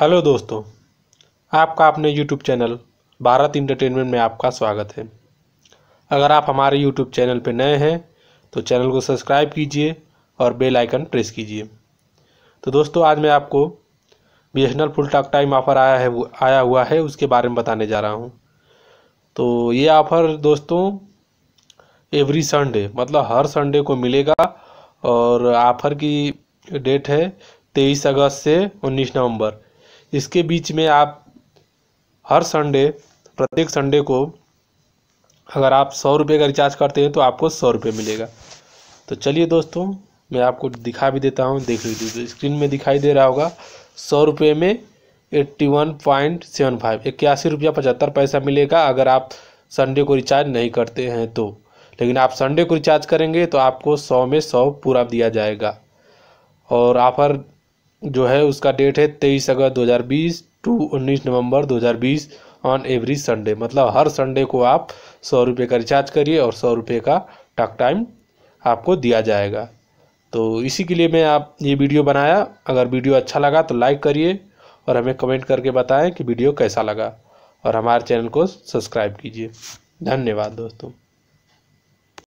hello दोस्तों आपका अपने यूट्यूब चैनल भारत इंटरटेनमेंट में आपका स्वागत है अगर आप हमारे यूट्यूब चैनल पर नए हैं तो चैनल को सब्सक्राइब कीजिए और बेल आइकन प्रेस कीजिए तो दोस्तों आज मैं आपको B S full talk time offer आया है आया हुआ है उसके बारे में बताने जा रहा हूँ तो ये ऑफ़र दोस्तों एवरी संडे मतलब हर संडे को मिलेगा और ऑफ़र की डेट है तेईस अगस्त से उन्नीस नवंबर इसके बीच में आप हर संडे प्रत्येक संडे को अगर आप सौ रुपये का रिचार्ज करते हैं तो आपको सौ रुपये मिलेगा तो चलिए दोस्तों मैं आपको दिखा भी देता हूँ देख लीजिए स्क्रीन में दिखाई दे रहा होगा सौ रुपये में eighty one point seven five इक्यासी रुपया पचहत्तर पैसा मिलेगा अगर आप संडे को रिचार्ज नहीं करते हैं तो लेकिन आप संडे को रिचार्ज करेंगे तो आपको सौ में सौ पूरा दिया जाएगा और ऑफर जो है उसका डेट है तेईस अगस्त 2020 टू उन्नीस नवम्बर दो ऑन एवरी संडे मतलब हर संडे को आप सौ रुपये का रिचार्ज करिए और सौ रुपये का टक टाइम आपको दिया जाएगा तो इसी के लिए मैं आप ये वीडियो बनाया अगर वीडियो अच्छा लगा तो लाइक करिए और हमें कमेंट करके बताएं कि वीडियो कैसा लगा और हमारे चैनल को सब्सक्राइब कीजिए धन्यवाद दोस्तों